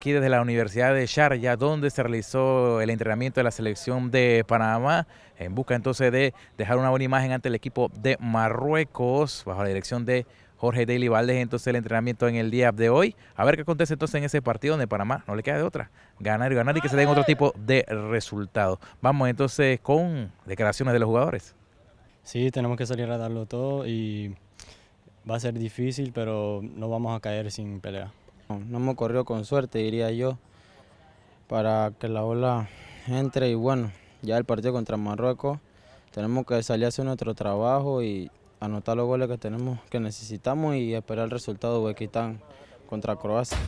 aquí desde la Universidad de Sharjah, donde se realizó el entrenamiento de la selección de Panamá, en busca entonces de dejar una buena imagen ante el equipo de Marruecos, bajo la dirección de Jorge Daly Valdés, entonces el entrenamiento en el día de hoy. A ver qué acontece entonces en ese partido donde Panamá no le queda de otra. Ganar y ganar y que se den otro tipo de resultados. Vamos entonces con declaraciones de los jugadores. Sí, tenemos que salir a darlo todo y va a ser difícil, pero no vamos a caer sin pelea. No me corrió con suerte, diría yo, para que la ola entre y bueno, ya el partido contra Marruecos, tenemos que salir a hacer nuestro trabajo y anotar los goles que tenemos, que necesitamos y esperar el resultado de Bequitán contra Croacia.